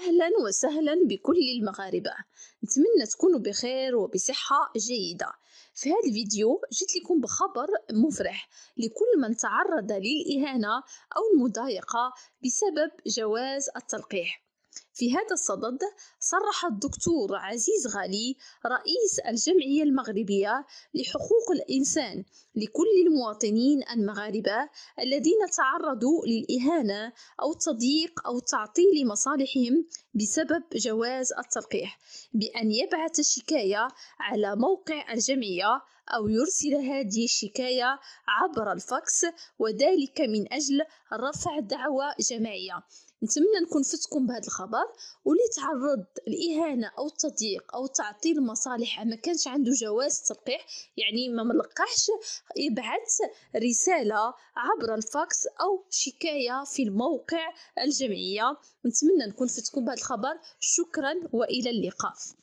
أهلا وسهلا بكل المغاربة نتمنى تكونوا بخير وبصحة جيدة في هذا الفيديو جيت لكم بخبر مفرح لكل من تعرض للإهانة أو المضايقة بسبب جواز التلقيح في هذا الصدد صرح الدكتور عزيز غالي رئيس الجمعية المغربية لحقوق الإنسان لكل المواطنين المغاربة الذين تعرضوا للإهانة أو التضييق أو تعطيل مصالحهم بسبب جواز التلقيح بأن يبعث الشكاية على موقع الجمعية أو يرسل هذه الشكاية عبر الفاكس وذلك من أجل رفع دعوى جماعية نتمنى نكون فتكم بهذا الخبر واللي تعرض لإهانة أو التضييق أو تعطيل مصالح ما كانش عنده جواز تلقيح يعني ما ملقحش يبعث رسالة عبر الفاكس أو شكاية في الموقع الجمعية نتمنى نكون فتكم بهذا الخبر شكرا وإلى اللقاء